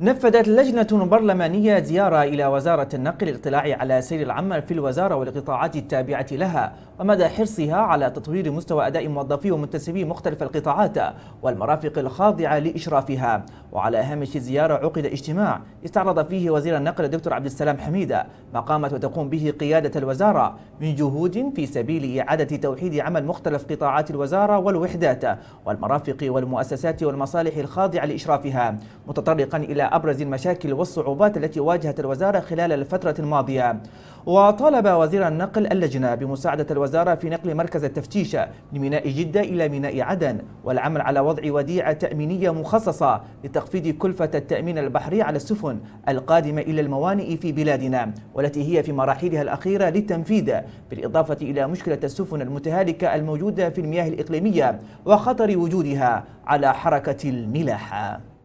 نفذت لجنة برلمانية زيارة إلى وزارة النقل للاطلاع على سير العمل في الوزارة والقطاعات التابعة لها ومدى حرصها على تطوير مستوى أداء موظفي ومنتسبي مختلف القطاعات والمرافق الخاضعة لإشرافها وعلى هامش الزيارة عقد اجتماع استعرض فيه وزير النقل الدكتور عبد السلام حميدة ما قامت وتقوم به قيادة الوزارة من جهود في سبيل إعادة توحيد عمل مختلف قطاعات الوزارة والوحدات والمرافق والمؤسسات والمصالح الخاضعة لإشرافها متطرقا إلى أبرز المشاكل والصعوبات التي واجهت الوزارة خلال الفترة الماضية وطالب وزير النقل اللجنة بمساعدة الوزارة في نقل مركز التفتيش من ميناء جدة إلى ميناء عدن والعمل على وضع وديعة تأمينية مخصصة لتخفيض كلفة التأمين البحري على السفن القادمة إلى الموانئ في بلادنا والتي هي في مراحلها الأخيرة للتنفيذ بالإضافة إلى مشكلة السفن المتهالكة الموجودة في المياه الإقليمية وخطر وجودها على حركة الملاحة